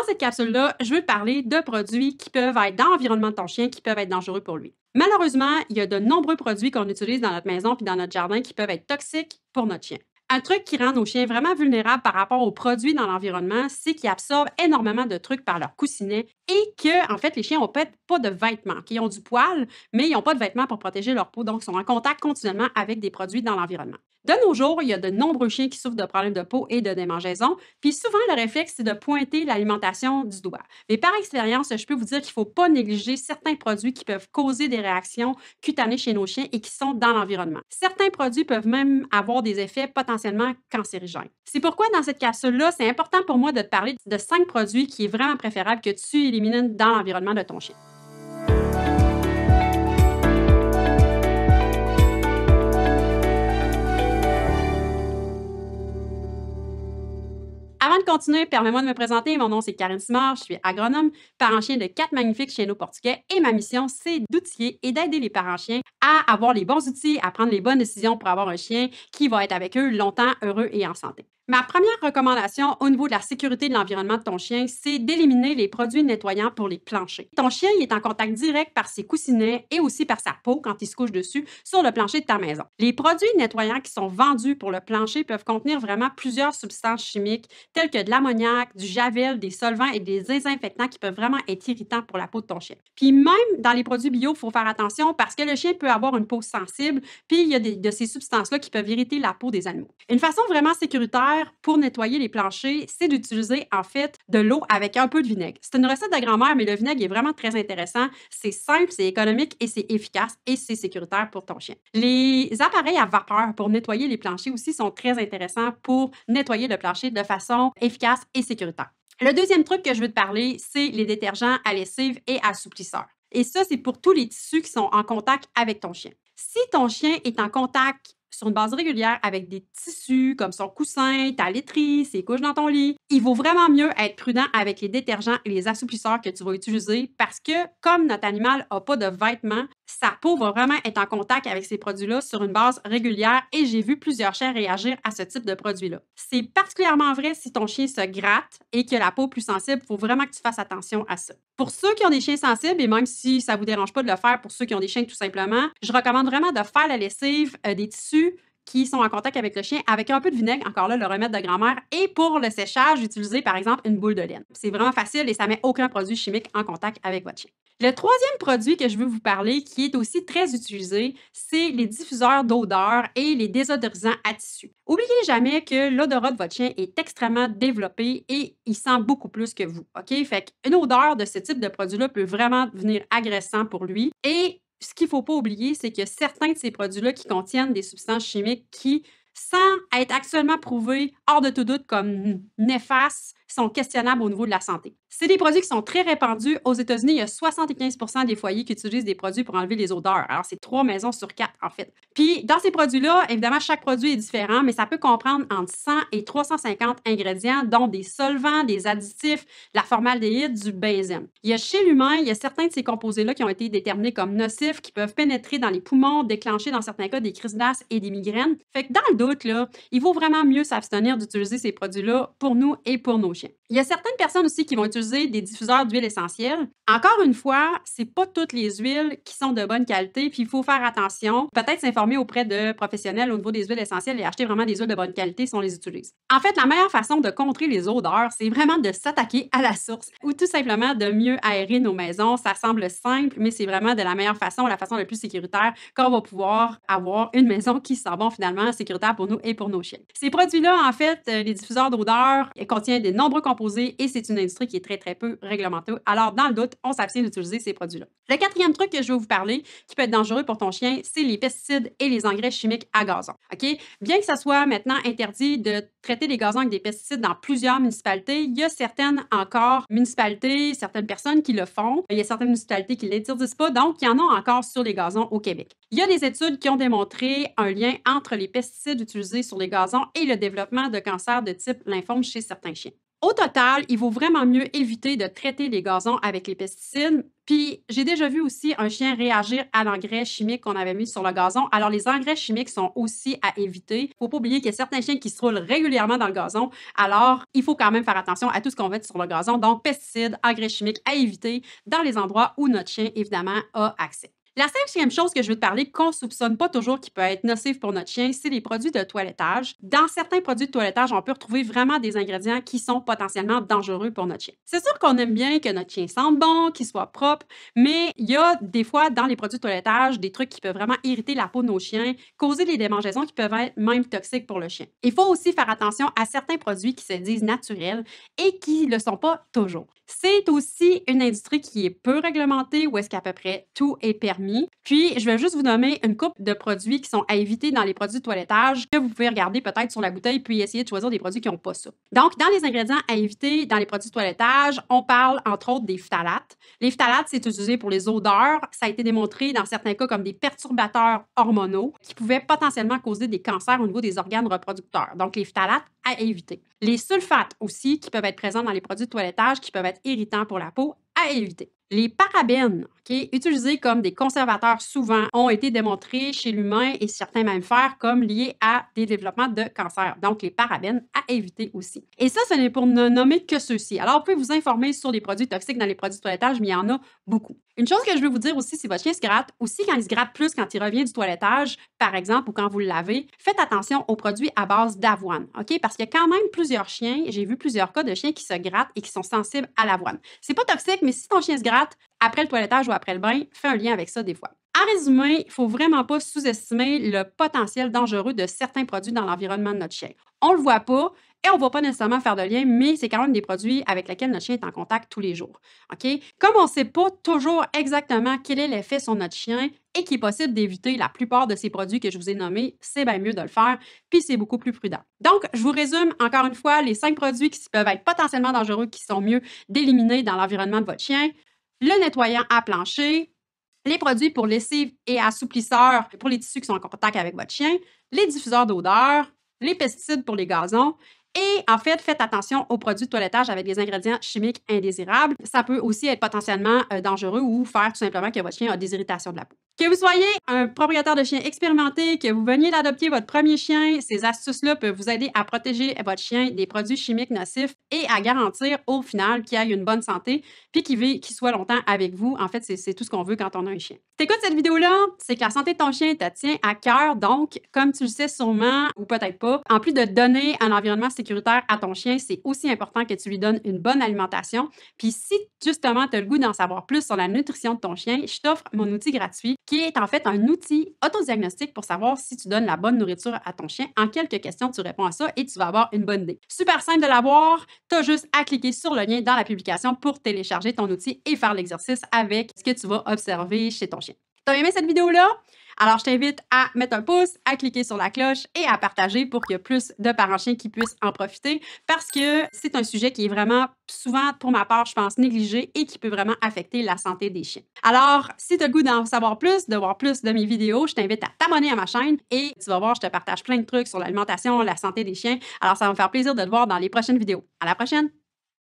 dans cette capsule-là, je veux parler de produits qui peuvent être dans l'environnement de ton chien, qui peuvent être dangereux pour lui. Malheureusement, il y a de nombreux produits qu'on utilise dans notre maison puis dans notre jardin qui peuvent être toxiques pour notre chien. Un truc qui rend nos chiens vraiment vulnérables par rapport aux produits dans l'environnement, c'est qu'ils absorbent énormément de trucs par leur coussinet et que, en fait, les chiens n'ont pas de vêtements, qu'ils ont du poil, mais ils n'ont pas de vêtements pour protéger leur peau, donc ils sont en contact continuellement avec des produits dans l'environnement. De nos jours, il y a de nombreux chiens qui souffrent de problèmes de peau et de démangeaisons, puis souvent le réflexe, c'est de pointer l'alimentation du doigt. Mais par expérience, je peux vous dire qu'il ne faut pas négliger certains produits qui peuvent causer des réactions cutanées chez nos chiens et qui sont dans l'environnement. Certains produits peuvent même avoir des effets potentiellement cancérigènes. C'est pourquoi dans cette capsule-là, c'est important pour moi de te parler de cinq produits qui est vraiment préférable que tu élimines dans l'environnement de ton chien. continuer, permets-moi de me présenter. Mon nom, c'est Karine Simard. Je suis agronome, parent chien de quatre magnifiques chiens portugais. Et ma mission, c'est d'outiller et d'aider les parents chiens à avoir les bons outils, à prendre les bonnes décisions pour avoir un chien qui va être avec eux longtemps, heureux et en santé. Ma première recommandation au niveau de la sécurité de l'environnement de ton chien, c'est d'éliminer les produits nettoyants pour les planchers. Ton chien est en contact direct par ses coussinets et aussi par sa peau quand il se couche dessus sur le plancher de ta maison. Les produits nettoyants qui sont vendus pour le plancher peuvent contenir vraiment plusieurs substances chimiques telles que de l'ammoniac, du javel, des solvants et des désinfectants qui peuvent vraiment être irritants pour la peau de ton chien. Puis même dans les produits bio, il faut faire attention parce que le chien peut avoir une peau sensible, puis il y a de ces substances-là qui peuvent irriter la peau des animaux. Une façon vraiment sécuritaire pour nettoyer les planchers, c'est d'utiliser en fait de l'eau avec un peu de vinaigre. C'est une recette de grand-mère, mais le vinaigre est vraiment très intéressant. C'est simple, c'est économique et c'est efficace et c'est sécuritaire pour ton chien. Les appareils à vapeur pour nettoyer les planchers aussi sont très intéressants pour nettoyer le plancher de façon efficace et sécuritaire. Le deuxième truc que je veux te parler, c'est les détergents à lessive et assouplisseurs. Et ça, c'est pour tous les tissus qui sont en contact avec ton chien. Si ton chien est en contact sur une base régulière avec des tissus comme son coussin, ta laiterie, ses couches dans ton lit. Il vaut vraiment mieux être prudent avec les détergents et les assouplisseurs que tu vas utiliser parce que comme notre animal n'a pas de vêtements, sa peau va vraiment être en contact avec ces produits-là sur une base régulière et j'ai vu plusieurs chiens réagir à ce type de produit-là. C'est particulièrement vrai si ton chien se gratte et que la peau plus sensible, il faut vraiment que tu fasses attention à ça. Pour ceux qui ont des chiens sensibles, et même si ça ne vous dérange pas de le faire pour ceux qui ont des chiens tout simplement, je recommande vraiment de faire la lessive euh, des tissus qui sont en contact avec le chien avec un peu de vinaigre, encore là, le remède de grand-mère. Et pour le séchage, utilisez par exemple une boule de laine. C'est vraiment facile et ça met aucun produit chimique en contact avec votre chien. Le troisième produit que je veux vous parler, qui est aussi très utilisé, c'est les diffuseurs d'odeur et les désodorisants à tissu. Oubliez jamais que l'odorat de votre chien est extrêmement développé et il sent beaucoup plus que vous. OK? Fait qu'une odeur de ce type de produit-là peut vraiment devenir agressant pour lui et ce qu'il ne faut pas oublier, c'est que certains de ces produits-là qui contiennent des substances chimiques qui, sans être actuellement prouvées hors de tout doute comme néfastes, sont questionnables au niveau de la santé. C'est des produits qui sont très répandus. Aux États-Unis, il y a 75 des foyers qui utilisent des produits pour enlever les odeurs. Alors, c'est trois maisons sur quatre, en fait. Puis, dans ces produits-là, évidemment, chaque produit est différent, mais ça peut comprendre entre 100 et 350 ingrédients, dont des solvants, des additifs, la formaldéhyde, du benzène. Il y a chez l'humain, il y a certains de ces composés-là qui ont été déterminés comme nocifs, qui peuvent pénétrer dans les poumons, déclencher dans certains cas des crises d'asthme et des migraines. Fait que dans le doute, là, il vaut vraiment mieux s'abstenir d'utiliser ces produits-là pour nous et pour nos chiens. Il y a certaines personnes aussi qui vont utiliser des diffuseurs d'huile essentielle. Encore une fois, c'est pas toutes les huiles qui sont de bonne qualité, puis il faut faire attention. Peut-être s'informer auprès de professionnels au niveau des huiles essentielles et acheter vraiment des huiles de bonne qualité si on les utilise. En fait, la meilleure façon de contrer les odeurs, c'est vraiment de s'attaquer à la source ou tout simplement de mieux aérer nos maisons. Ça semble simple, mais c'est vraiment de la meilleure façon, la façon la plus sécuritaire qu'on va pouvoir avoir une maison qui sent bon finalement, sécuritaire pour nous et pour nos chiens. Ces produits-là, en fait, euh, les diffuseurs d'odeurs, contiennent de nombreux composants et c'est une industrie qui est très, très peu réglementée. Alors, dans le doute, on s'abstient d'utiliser ces produits-là. Le quatrième truc que je vais vous parler, qui peut être dangereux pour ton chien, c'est les pesticides et les engrais chimiques à gazon. OK? Bien que ça soit maintenant interdit de traiter les gazons avec des pesticides dans plusieurs municipalités, il y a certaines encore municipalités, certaines personnes qui le font. Il y a certaines municipalités qui ne l'interdisent pas, donc il y en a encore sur les gazons au Québec. Il y a des études qui ont démontré un lien entre les pesticides utilisés sur les gazons et le développement de cancers de type lymphome chez certains chiens. Au total, il vaut vraiment mieux éviter de traiter les gazons avec les pesticides. Puis, j'ai déjà vu aussi un chien réagir à l'engrais chimique qu'on avait mis sur le gazon. Alors, les engrais chimiques sont aussi à éviter. Il ne faut pas oublier qu'il y a certains chiens qui se roulent régulièrement dans le gazon. Alors, il faut quand même faire attention à tout ce qu'on met sur le gazon. Donc, pesticides, engrais chimiques à éviter dans les endroits où notre chien, évidemment, a accès. La cinquième chose que je veux te parler, qu'on ne soupçonne pas toujours qui peut être nocif pour notre chien, c'est les produits de toilettage. Dans certains produits de toilettage, on peut retrouver vraiment des ingrédients qui sont potentiellement dangereux pour notre chien. C'est sûr qu'on aime bien que notre chien sente bon, qu'il soit propre, mais il y a des fois dans les produits de toilettage des trucs qui peuvent vraiment irriter la peau de nos chiens, causer des démangeaisons qui peuvent être même toxiques pour le chien. Il faut aussi faire attention à certains produits qui se disent naturels et qui ne le sont pas toujours. C'est aussi une industrie qui est peu réglementée où est-ce qu'à peu près tout est permis. Puis, je vais juste vous nommer une coupe de produits qui sont à éviter dans les produits de toilettage que vous pouvez regarder peut-être sur la bouteille puis essayer de choisir des produits qui n'ont pas ça. Donc, dans les ingrédients à éviter dans les produits de toilettage, on parle entre autres des phtalates. Les phtalates, c'est utilisé pour les odeurs. Ça a été démontré dans certains cas comme des perturbateurs hormonaux qui pouvaient potentiellement causer des cancers au niveau des organes reproducteurs. Donc, les phtalates à éviter. Les sulfates aussi qui peuvent être présents dans les produits de toilettage, qui peuvent être irritant pour la peau à éviter. Les parabènes, ok, utilisés comme des conservateurs souvent, ont été démontrés chez l'humain et certains mammifères comme liés à des développements de cancer. Donc, les parabènes à éviter aussi. Et ça, ce n'est pour ne nommer que ceux-ci. Alors, vous pouvez vous informer sur les produits toxiques dans les produits de toilettage, mais il y en a beaucoup. Une chose que je veux vous dire aussi, si votre chien se gratte, aussi quand il se gratte plus quand il revient du toilettage, par exemple, ou quand vous le lavez, faites attention aux produits à base d'avoine, OK? Parce qu'il y a quand même plusieurs chiens, j'ai vu plusieurs cas de chiens qui se grattent et qui sont sensibles à l'avoine. C'est pas toxique, mais si ton chien se gratte, après le toilettage ou après le bain fais un lien avec ça des fois. En résumé, il ne faut vraiment pas sous-estimer le potentiel dangereux de certains produits dans l'environnement de notre chien. On ne le voit pas et on ne va pas nécessairement faire de lien, mais c'est quand même des produits avec lesquels notre chien est en contact tous les jours. OK Comme on ne sait pas toujours exactement quel est l'effet sur notre chien et qu'il est possible d'éviter la plupart de ces produits que je vous ai nommés, c'est bien mieux de le faire, puis c'est beaucoup plus prudent. Donc, je vous résume encore une fois les cinq produits qui peuvent être potentiellement dangereux qui sont mieux d'éliminer dans l'environnement de votre chien le nettoyant à plancher, les produits pour lessive et assouplisseurs pour les tissus qui sont en contact avec votre chien, les diffuseurs d'odeur, les pesticides pour les gazons. Et en fait, faites attention aux produits de toilettage avec des ingrédients chimiques indésirables. Ça peut aussi être potentiellement euh, dangereux ou faire tout simplement que votre chien a des irritations de la peau. Que vous soyez un propriétaire de chien expérimenté, que vous veniez d'adopter votre premier chien, ces astuces-là peuvent vous aider à protéger votre chien des produits chimiques nocifs et à garantir au final qu'il ait une bonne santé puis qu'il soit longtemps avec vous. En fait, c'est tout ce qu'on veut quand on a un chien. T'écoutes cette vidéo-là, c'est que la santé de ton chien te tient à cœur. Donc, comme tu le sais sûrement ou peut-être pas, en plus de donner un environnement sécuritaire à ton chien, c'est aussi important que tu lui donnes une bonne alimentation. Puis si justement tu as le goût d'en savoir plus sur la nutrition de ton chien, je t'offre mon outil gratuit qui est en fait un outil autodiagnostique pour savoir si tu donnes la bonne nourriture à ton chien. En quelques questions, tu réponds à ça et tu vas avoir une bonne idée. Super simple de l'avoir. Tu as juste à cliquer sur le lien dans la publication pour télécharger ton outil et faire l'exercice avec ce que tu vas observer chez ton chien. T'as aimé cette vidéo-là? Alors, je t'invite à mettre un pouce, à cliquer sur la cloche et à partager pour qu'il y ait plus de parents chiens qui puissent en profiter parce que c'est un sujet qui est vraiment souvent, pour ma part, je pense, négligé et qui peut vraiment affecter la santé des chiens. Alors, si tu as le goût d'en savoir plus, de voir plus de mes vidéos, je t'invite à t'abonner à ma chaîne et tu vas voir, je te partage plein de trucs sur l'alimentation, la santé des chiens. Alors, ça va me faire plaisir de te voir dans les prochaines vidéos. À la prochaine!